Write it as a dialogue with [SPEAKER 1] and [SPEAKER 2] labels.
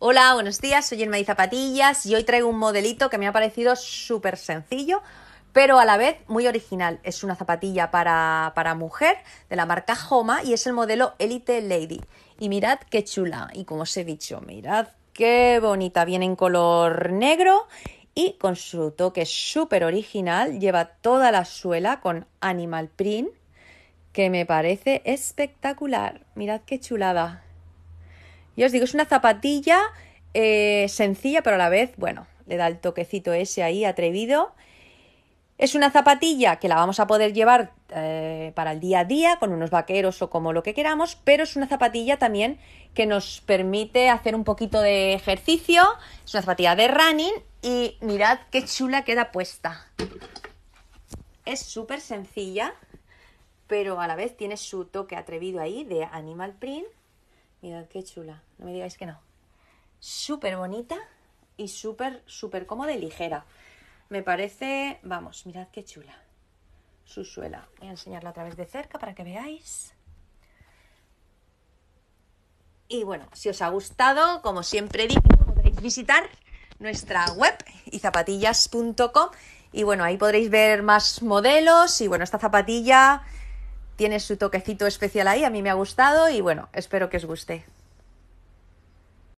[SPEAKER 1] Hola, buenos días, soy Irma Zapatillas y hoy traigo un modelito que me ha parecido súper sencillo, pero a la vez muy original. Es una zapatilla para, para, mujer de la marca Homa y es el modelo Elite Lady. Y mirad qué chula, y como os he dicho, mirad qué bonita, viene en color negro y con su toque súper original, lleva toda la suela con animal print, que me parece espectacular. Mirad qué chulada. Yo os digo, es una zapatilla eh, sencilla, pero a la vez, bueno, le da el toquecito ese ahí atrevido. Es una zapatilla que la vamos a poder llevar eh, para el día a día con unos vaqueros o como lo que queramos, pero es una zapatilla también que nos permite hacer un poquito de ejercicio. Es una zapatilla de running y mirad qué chula queda puesta. Es súper sencilla, pero a la vez tiene su toque atrevido ahí de animal print Mirad qué chula, no me digáis que no. Súper bonita y súper, súper cómoda y ligera. Me parece, vamos, mirad qué chula. Su suela. Voy a enseñarla a través de cerca para que veáis. Y bueno, si os ha gustado, como siempre digo, podréis visitar nuestra web izapatillas.com y bueno, ahí podréis ver más modelos y bueno, esta zapatilla tiene su toquecito especial ahí, a mí me ha gustado y bueno, espero que os guste.